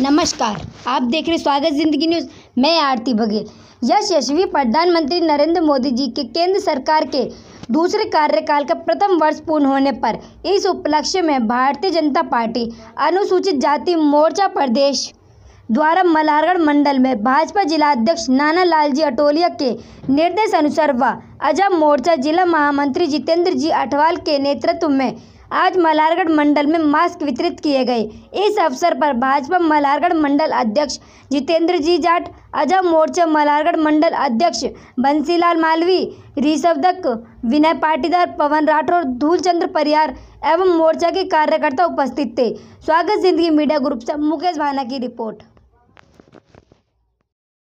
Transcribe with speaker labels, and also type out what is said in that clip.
Speaker 1: नमस्कार आप देख रहे स्वागत जिंदगी न्यूज़ मैं आरती बघेल यशस्वी प्रधानमंत्री नरेंद्र मोदी जी के केंद्र सरकार के दूसरे कार्यकाल का प्रथम वर्ष पूर्ण होने पर इस उपलक्ष्य में भारतीय जनता पार्टी अनुसूचित जाति मोर्चा प्रदेश द्वारा मल्हारगढ़ मंडल में भाजपा जिलाध्यक्ष नाना लाल जी अटोलिया के निर्देश अनुसार व अजब मोर्चा जिला महामंत्री जितेंद्र जी अठवाल के नेतृत्व में आज मलारगढ़ मंडल में मास्क वितरित किए गए इस अवसर पर भाजपा मलारगढ़ मंडल अध्यक्ष जितेंद्र जी जाट अजब मोर्चा मलारगढ़ मंडल अध्यक्ष बंसीलाल मालवी दक्क विनय पाटीदार पवन राठौर धूलचंद्र परियार एवं मोर्चा के कार्यकर्ता उपस्थित थे स्वागत जिंदगी मीडिया ग्रुप से मुकेश भाना की रिपोर्ट